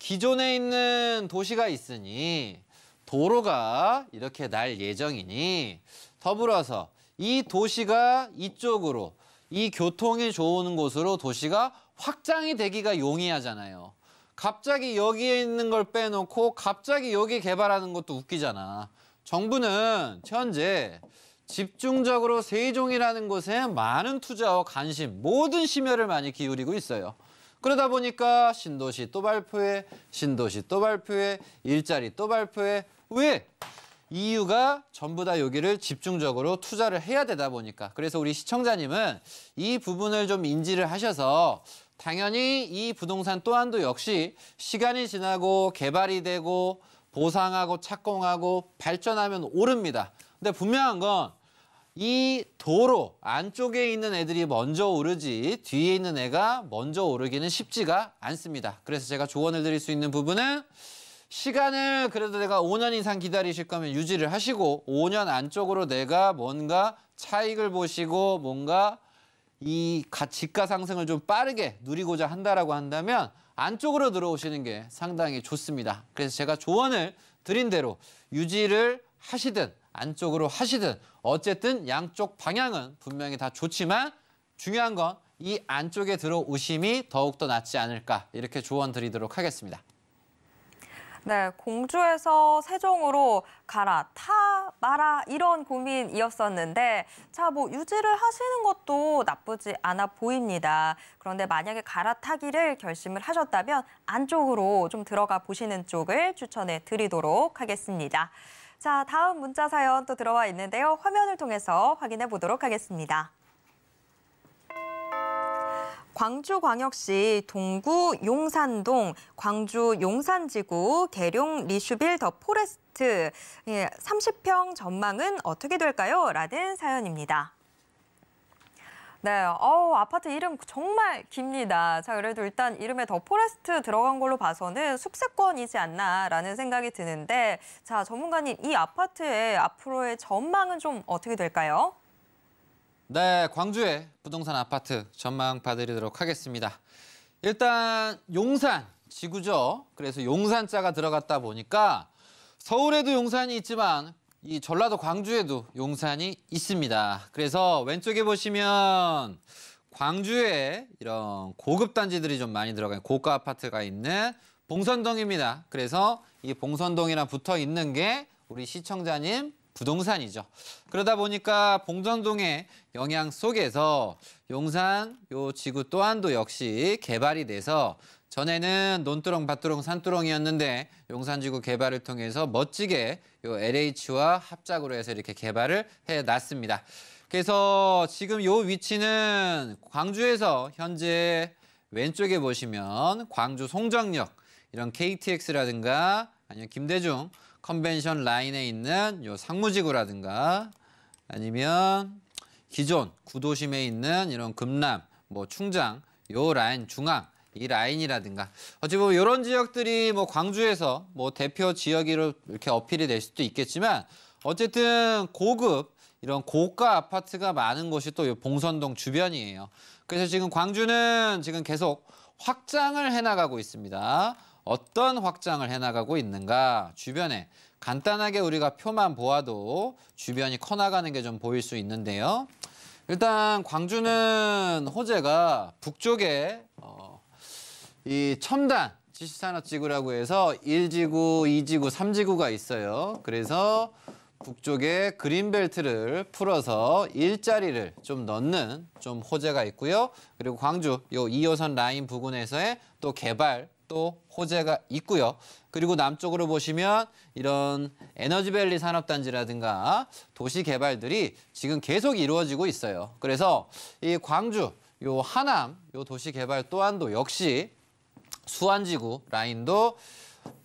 기존에 있는 도시가 있으니 도로가 이렇게 날 예정이니 더불어서 이 도시가 이쪽으로 이 교통이 좋은 곳으로 도시가 확장이 되기가 용이하잖아요. 갑자기 여기에 있는 걸 빼놓고 갑자기 여기 개발하는 것도 웃기잖아. 정부는 현재 집중적으로 세종이라는 곳에 많은 투자와 관심, 모든 심혈을 많이 기울이고 있어요. 그러다 보니까 신도시 또 발표해, 신도시 또 발표해, 일자리 또 발표해. 왜? 이유가 전부 다 여기를 집중적으로 투자를 해야 되다 보니까 그래서 우리 시청자님은 이 부분을 좀 인지를 하셔서 당연히 이 부동산 또한도 역시 시간이 지나고 개발이 되고 보상하고 착공하고 발전하면 오릅니다. 근데 분명한 건이 도로 안쪽에 있는 애들이 먼저 오르지 뒤에 있는 애가 먼저 오르기는 쉽지가 않습니다. 그래서 제가 조언을 드릴 수 있는 부분은 시간을 그래도 내가 5년 이상 기다리실 거면 유지를 하시고 5년 안쪽으로 내가 뭔가 차익을 보시고 뭔가 이 가치가 상승을 좀 빠르게 누리고자 한다라고 한다면 안쪽으로 들어오시는 게 상당히 좋습니다. 그래서 제가 조언을 드린 대로 유지를 하시든 안쪽으로 하시든 어쨌든 양쪽 방향은 분명히 다 좋지만 중요한 건 이 안쪽에 들어오심이 더욱더 낫지 않을까 이렇게 조언 드리도록 하겠습니다. 네, 공주에서 세종으로 가라, 타, 마라 이런 고민이었었는데 자, 뭐 유지를 하시는 것도 나쁘지 않아 보입니다. 그런데 만약에 갈아타기를 결심을 하셨다면 안쪽으로 좀 들어가 보시는 쪽을 추천해 드리도록 하겠습니다. 자, 다음 문자 사연 또 들어와 있는데요. 화면을 통해서 확인해 보도록 하겠습니다. 광주광역시 동구 용산동 광주 용산지구 계룡 리슈빌 더 포레스트 30평 예, 전망은 어떻게 될까요? 라는 사연입니다. 네, 어우, 아파트 이름 정말 깁니다. 자, 그래도 일단 이름에 더 포레스트 들어간 걸로 봐서는 숙세권이지 않나라는 생각이 드는데, 자, 전문가님, 이 아파트의 앞으로의 전망은 좀 어떻게 될까요? 네, 광주의 부동산 아파트 전망 봐드리도록 하겠습니다. 일단 용산 지구죠. 그래서 용산자가 들어갔다 보니까 서울에도 용산이 있지만 이 전라도 광주에도 용산이 있습니다. 그래서 왼쪽에 보시면 광주에 이런 고급 단지들이 좀 많이 들어가요 고가 아파트가 있는 봉선동입니다. 그래서 이 봉선동이랑 붙어 있는 게 우리 시청자님 부동산이죠. 그러다 보니까 봉선동의 영향 속에서 용산 요 지구 또한도 역시 개발이 돼서 전에는 논두렁 밭두렁 산두렁이었는데 용산지구 개발을 통해서 멋지게 요 LH와 합작으로 해서 이렇게 개발을 해놨습니다. 그래서 지금 요 위치는 광주에서 현재 왼쪽에 보시면 광주 송정역 이런 KTX라든가 아니면 김대중 컨벤션 라인에 있는 요 상무지구라든가 아니면 기존 구도심에 있는 이런 금남 뭐 충장 요 라인 중앙 이 라인이라든가 어찌 보면 이런 지역들이 뭐 광주에서 뭐 대표 지역으로 이렇게 어필이 될 수도 있겠지만 어쨌든 고급 이런 고가 아파트가 많은 곳이 또 봉선동 주변이에요. 그래서 지금 광주는 지금 계속 확장을 해나가고 있습니다. 어떤 확장을 해나가고 있는가 주변에 간단하게 우리가 표만 보아도 주변이 커나가는 게 좀 보일 수 있는데요. 일단 광주는 호재가 북쪽에 어, 이 첨단 지식산업지구라고 해서 1지구, 2지구, 3지구가 있어요. 그래서 북쪽에 그린벨트를 풀어서 일자리를 좀 넣는 좀 호재가 있고요. 그리고 광주 요 2호선 라인 부근에서의 또 개발 또 호재가 있고요. 그리고 남쪽으로 보시면 이런 에너지밸리 산업단지라든가 도시 개발들이 지금 계속 이루어지고 있어요. 그래서 이 광주 요 하남 요 도시 개발 또한도 역시 수완지구 라인도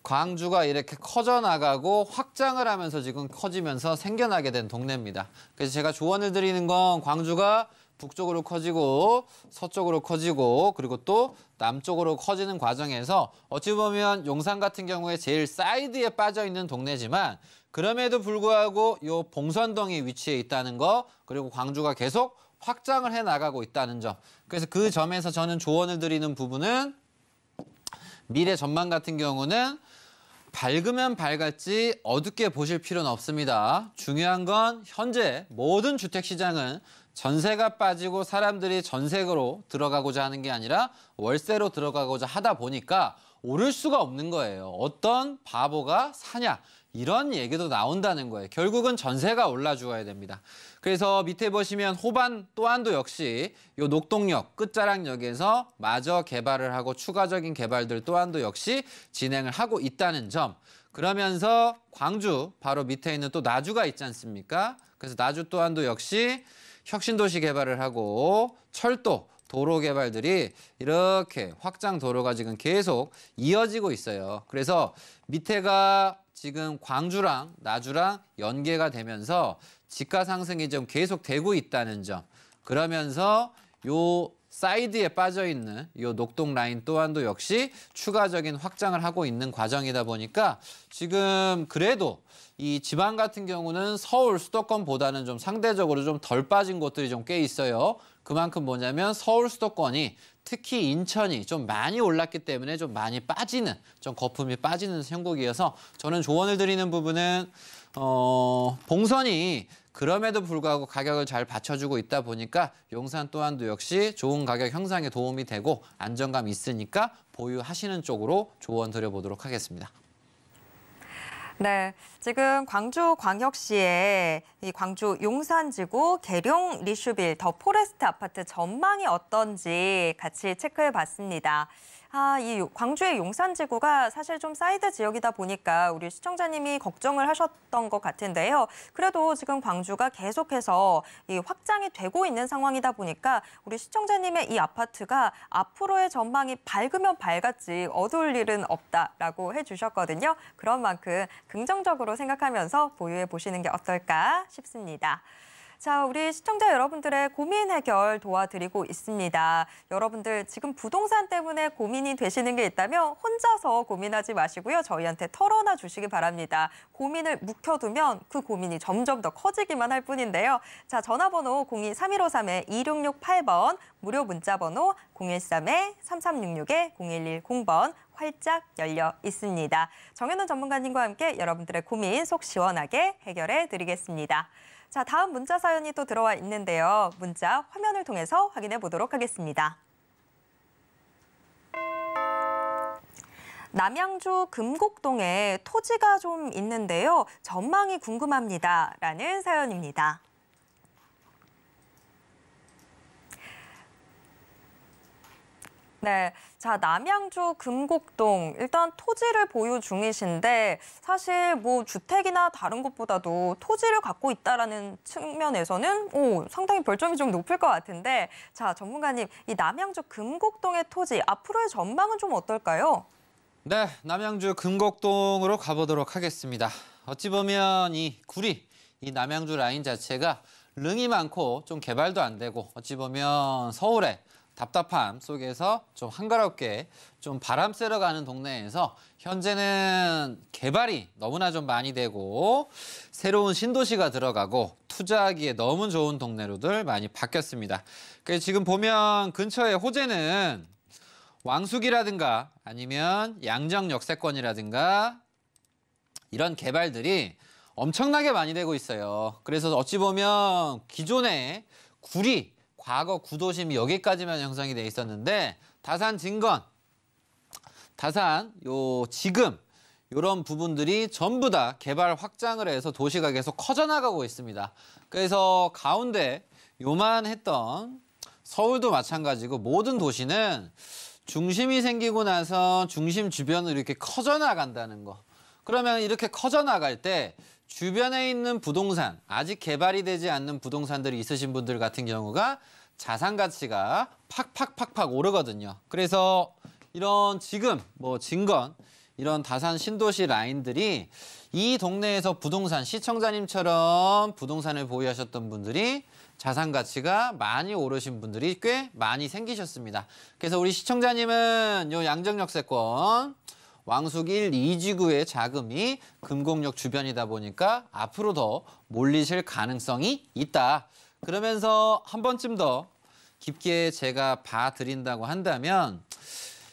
광주가 이렇게 커져나가고 확장을 하면서 지금 커지면서 생겨나게 된 동네입니다. 그래서 제가 조언을 드리는 건 광주가 북쪽으로 커지고 서쪽으로 커지고 그리고 또 남쪽으로 커지는 과정에서 어찌 보면 용산 같은 경우에 제일 사이드에 빠져 있는 동네지만 그럼에도 불구하고 이 봉선동이 위치해 있다는 거 그리고 광주가 계속 확장을 해 나가고 있다는 점. 그래서 그 점에서 저는 조언을 드리는 부분은 미래 전망 같은 경우는 밝으면 밝았지 어둡게 보실 필요는 없습니다. 중요한 건 현재 모든 주택시장은 전세가 빠지고 사람들이 전세로 들어가고자 하는 게 아니라 월세로 들어가고자 하다 보니까 오를 수가 없는 거예요. 어떤 바보가 사냐. 이런 얘기도 나온다는 거예요. 결국은 전세가 올라주어야 됩니다. 그래서 밑에 보시면 호반 또한도 역시 요 녹동역 끝자락역에서 마저 개발을 하고 추가적인 개발들 또한도 역시 진행을 하고 있다는 점. 그러면서 광주 바로 밑에 있는 또 나주가 있지 않습니까? 그래서 나주 또한도 역시 혁신도시 개발을 하고 철도 도로 개발들이 이렇게 확장 도로가 지금 계속 이어지고 있어요. 그래서 밑에가 지금 광주랑 나주랑 연계가 되면서 지가 상승이 좀 계속되고 있다는 점. 그러면서 요 사이드에 빠져 있는 요 녹동 라인 또한도 역시 추가적인 확장을 하고 있는 과정이다 보니까 지금 그래도 이 지방 같은 경우는 서울 수도권보다는 좀 상대적으로 좀 덜 빠진 곳들이 좀 꽤 있어요. 그만큼 뭐냐면 서울 수도권이 특히 인천이 좀 많이 올랐기 때문에 좀 많이 빠지는 좀 거품이 빠지는 형국이어서 저는 조언을 드리는 부분은 어, 봉선이 그럼에도 불구하고 가격을 잘 받쳐주고 있다 보니까 용산 또한도 역시 좋은 가격 형상에 도움이 되고 안정감 있으니까 보유하시는 쪽으로 조언 드려보도록 하겠습니다. 네, 지금 광주광역시에이 광주 용산지구 계룡 리슈빌 더 포레스트 아파트 전망이 어떤지 같이 체크해봤습니다. 아, 이 광주의 용산지구가 사실 좀 사이드 지역이다 보니까 우리 시청자님이 걱정을 하셨던 것 같은데요. 그래도 지금 광주가 계속해서 이 확장이 되고 있는 상황이다 보니까 우리 시청자님의 이 아파트가 앞으로의 전망이 밝으면 밝았지 어두울 일은 없다라고 해주셨거든요. 그런 만큼 긍정적으로 생각하면서 보유해 보시는 게 어떨까 싶습니다. 자, 우리 시청자 여러분들의 고민 해결 도와드리고 있습니다. 여러분들 지금 부동산 때문에 고민이 되시는 게 있다면 혼자서 고민하지 마시고요. 저희한테 털어놔 주시기 바랍니다. 고민을 묵혀두면 그 고민이 점점 더 커지기만 할 뿐인데요. 자, 전화번호 02-3153-2668번, 무료 문자번호 013-3366-0110번, 활짝 열려 있습니다. 정현은 전문가님과 함께 여러분들의 고민 속 시원하게 해결해 드리겠습니다. 자, 다음 문자 사연이 또 들어와 있는데요. 문자 화면을 통해서 확인해 보도록 하겠습니다. 남양주 금곡동에 토지가 좀 있는데요. 전망이 궁금합니다. 라는 사연입니다. 네, 자 남양주 금곡동 일단 토지를 보유 중이신데 사실 뭐 주택이나 다른 곳보다도 토지를 갖고 있다라는 측면에서는 오 상당히 별점이 좀 높을 것 같은데 자 전문가님 이 남양주 금곡동의 토지 앞으로의 전망은 좀 어떨까요? 네, 남양주 금곡동으로 가보도록 하겠습니다. 어찌 보면 이 구리, 이 남양주 라인 자체가 릉이 많고 좀 개발도 안 되고 어찌 보면 서울에 답답함 속에서 좀 한가롭게 좀 바람 쐬러 가는 동네에서 현재는 개발이 너무나 좀 많이 되고 새로운 신도시가 들어가고 투자하기에 너무 좋은 동네로들 많이 바뀌었습니다. 그 지금 보면 근처의 호재는 왕숙이라든가 아니면 양정 역세권이라든가 이런 개발들이 엄청나게 많이 되고 있어요. 그래서 어찌 보면 기존의 구리 과거 구도심이 여기까지만 형성이 돼 있었는데 다산 증건 다산 요 지금 이런 부분들이 전부 다 개발 확장을 해서 도시가 계속 커져나가고 있습니다. 그래서 가운데 요만했던 서울도 마찬가지고 모든 도시는 중심이 생기고 나서 중심 주변으로 이렇게 커져나간다는 거. 그러면 이렇게 커져나갈 때 주변에 있는 부동산, 아직 개발이 되지 않는 부동산들이 있으신 분들 같은 경우가 자산 가치가 팍팍팍팍 오르거든요. 그래서 이런 지금 뭐증건 이런 다산 신도시 라인들이 이 동네에서 부동산 시청자님처럼 부동산을 보유하셨던 분들이 자산 가치가 많이 오르신 분들이 꽤 많이 생기셨습니다. 그래서 우리 시청자님은 요 양정역세권 왕숙 1, 2지구의 자금이 금곡역 주변이다 보니까 앞으로 더 몰리실 가능성이 있다. 그러면서 한 번쯤 더 깊게 제가 봐드린다고 한다면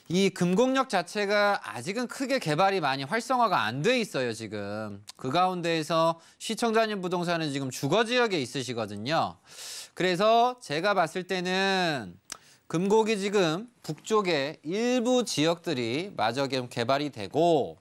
이 금곡역 자체가 아직은 크게 개발이 많이 활성화가 안 돼 있어요 지금 그 가운데에서 시청자님 부동산은 지금 주거 지역에 있으시거든요 그래서 제가 봤을 때는 금곡이 지금 북쪽에 일부 지역들이 마저 개발이 되고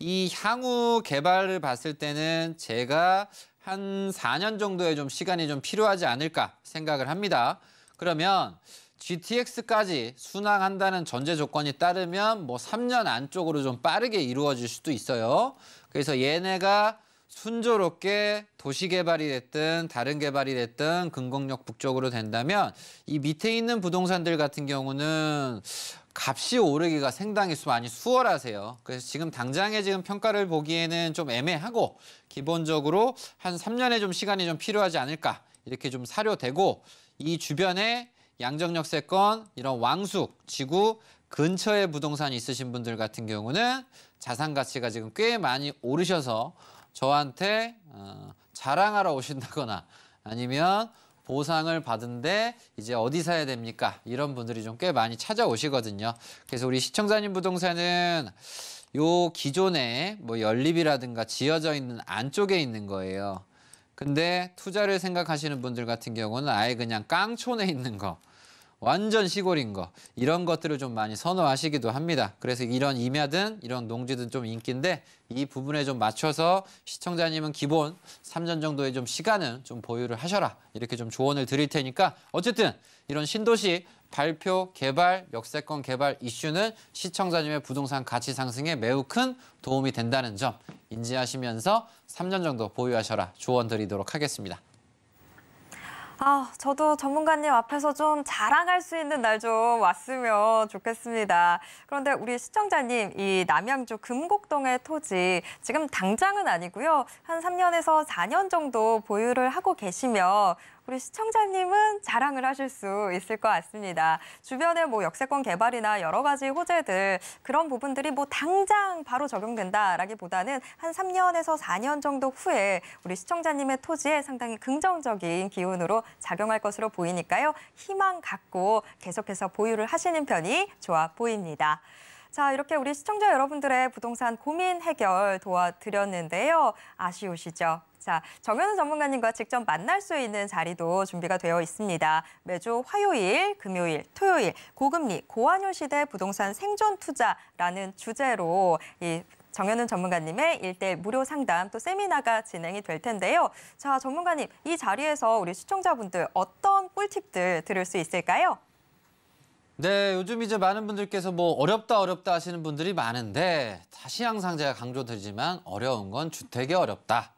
이 향후 개발을 봤을 때는 제가 한 4년 정도의 좀 시간이 좀 필요하지 않을까 생각을 합니다. 그러면 GTX까지 순항한다는 전제 조건이 따르면 뭐 3년 안쪽으로 좀 빠르게 이루어질 수도 있어요. 그래서 얘네가 순조롭게 도시 개발이 됐든 다른 개발이 됐든 근공역 북쪽으로 된다면 이 밑에 있는 부동산들 같은 경우는 값이 오르기가 생당히수 많이 수월하세요. 그래서 지금 당장에 지금 평가를 보기에는 좀 애매하고 기본적으로 한 3년의 좀 시간이 좀 필요하지 않을까 이렇게 좀 사료되고 이 주변에 양정역세권 이런 왕숙 지구 근처에 부동산이 있으신 분들 같은 경우는 자산 가치가 지금 꽤 많이 오르셔서 저한테 어, 자랑하러 오신다거나 아니면 보상을 받은데 이제 어디 사야 됩니까? 이런 분들이 좀 꽤 많이 찾아오시거든요. 그래서 우리 시청자님 부동산은 요 기존에 뭐 연립이라든가 지어져 있는 안쪽에 있는 거예요. 근데 투자를 생각하시는 분들 같은 경우는 아예 그냥 깡촌에 있는 거 완전 시골인 거 이런 것들을 좀 많이 선호하시기도 합니다. 그래서 이런 임야든 이런 농지든 좀 인기인데 이 부분에 좀 맞춰서 시청자님은 기본 3년 정도의 좀 시간은 좀 보유를 하셔라 이렇게 좀 조언을 드릴 테니까 어쨌든 이런 신도시 발표, 개발, 역세권 개발 이슈는 시청자님의 부동산 가치 상승에 매우 큰 도움이 된다는 점 인지하시면서 3년 정도 보유하셔라 조언 드리도록 하겠습니다. 아, 저도 전문가님 앞에서 좀 자랑할 수 있는 날 좀 왔으면 좋겠습니다. 그런데 우리 시청자님, 이 남양주 금곡동의 토지 지금 당장은 아니고요. 한 3년에서 4년 정도 보유를 하고 계시며 우리 시청자님은 자랑을 하실 수 있을 것 같습니다. 주변에 뭐 역세권 개발이나 여러 가지 호재들 그런 부분들이 뭐 당장 바로 적용된다라기보다는 한 3년에서 4년 정도 후에 우리 시청자님의 토지에 상당히 긍정적인 기운으로 작용할 것으로 보이니까요. 희망 갖고 계속해서 보유를 하시는 편이 좋아 보입니다. 자, 이렇게 우리 시청자 여러분들의 부동산 고민 해결 도와드렸는데요. 아쉬우시죠? 자, 정현우 전문가님과 직접 만날 수 있는 자리도 준비가 되어 있습니다. 매주 화요일, 금요일, 토요일 고금리, 고환율 시대 부동산 생존 투자라는 주제로 이정현우 전문가님의 일대 무료 상담 또 세미나가 진행이 될 텐데요. 자, 전문가님, 이 자리에서 우리 시청자분들 어떤 꿀팁들 들을 수 있을까요? 네, 요즘 이제 많은 분들께서 뭐 어렵다 어렵다 하시는 분들이 많은데 다시 항상 제가 강조드리지만 어려운 건 주택이 어렵다.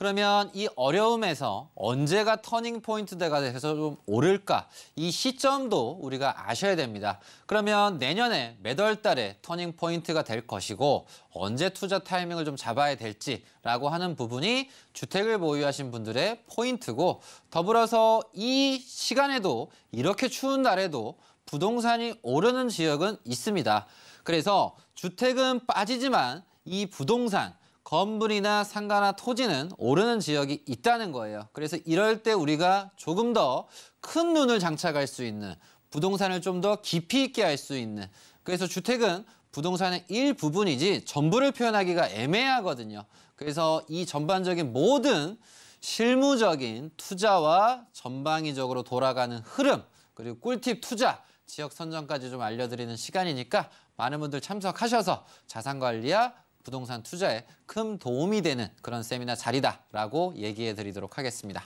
그러면 이 어려움에서 언제가 터닝 포인트대가 돼서 좀 오를까? 이 시점도 우리가 아셔야 됩니다. 그러면 내년에 몇월 달에 터닝 포인트가 될 것이고 언제 투자 타이밍을 좀 잡아야 될지라고 하는 부분이 주택을 보유하신 분들의 포인트고 더불어서 이 시간에도 이렇게 추운 날에도 부동산이 오르는 지역은 있습니다. 그래서 주택은 빠지지만 이 부동산 건물이나 상가나 토지는 오르는 지역이 있다는 거예요. 그래서 이럴 때 우리가 조금 더 큰 눈을 장착할 수 있는 부동산을 좀 더 깊이 있게 할 수 있는 그래서 주택은 부동산의 일부분이지 전부를 표현하기가 애매하거든요. 그래서 이 전반적인 모든 실무적인 투자와 전방위적으로 돌아가는 흐름 그리고 꿀팁 투자 지역 선정까지 좀 알려드리는 시간이니까 많은 분들 참석하셔서 자산관리와 부동산 투자에 큰 도움이 되는 그런 세미나 자리다라고 얘기해 드리도록 하겠습니다.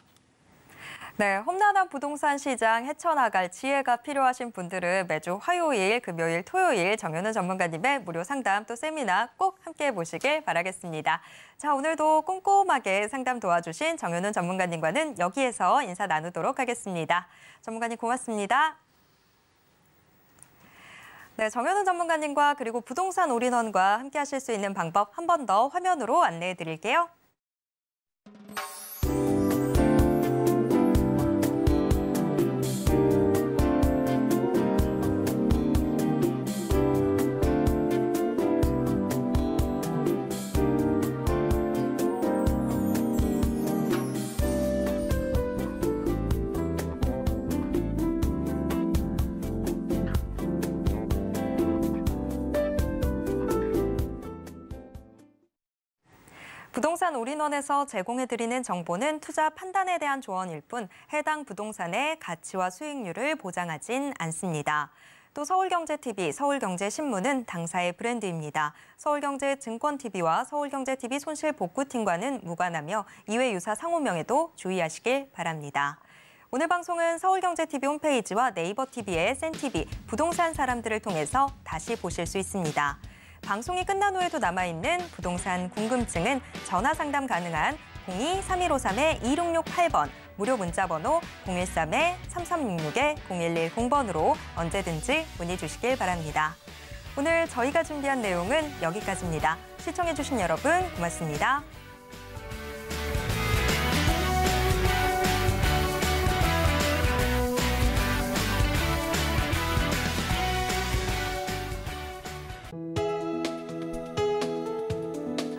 네, 험난한 부동산 시장 헤쳐나갈 지혜가 필요하신 분들은 매주 화요일, 금요일, 토요일 정윤은 전문가님의 무료 상담 또 세미나 꼭 함께해 보시길 바라겠습니다. 자, 오늘도 꼼꼼하게 상담 도와주신 정윤은 전문가님과는 여기에서 인사 나누도록 하겠습니다. 전문가님 고맙습니다. 네, 정현은 전문가님과 그리고 부동산 올인원과 함께 하실 수 있는 방법 한 번 더 화면으로 안내해 드릴게요. 신원에서 제공해드리는 정보는 투자 판단에 대한 조언일 뿐 해당 부동산의 가치와 수익률을 보장하진 않습니다. 또 서울경제TV, 서울경제신문은 당사의 브랜드입니다. 서울경제증권TV와 서울경제TV 손실복구팀과는 무관하며 이외 유사 상호명에도 주의하시길 바랍니다. 오늘 방송은 서울경제TV 홈페이지와 네이버 TV의 센TV, 부동산 사람들을 통해서 다시 보실 수 있습니다. 방송이 끝난 후에도 남아있는 부동산 궁금증은 전화 상담 가능한 02-3153-2668번, 무료 문자번호 013-3366-0110번으로 언제든지 문의 주시길 바랍니다. 오늘 저희가 준비한 내용은 여기까지입니다. 시청해주신 여러분 고맙습니다.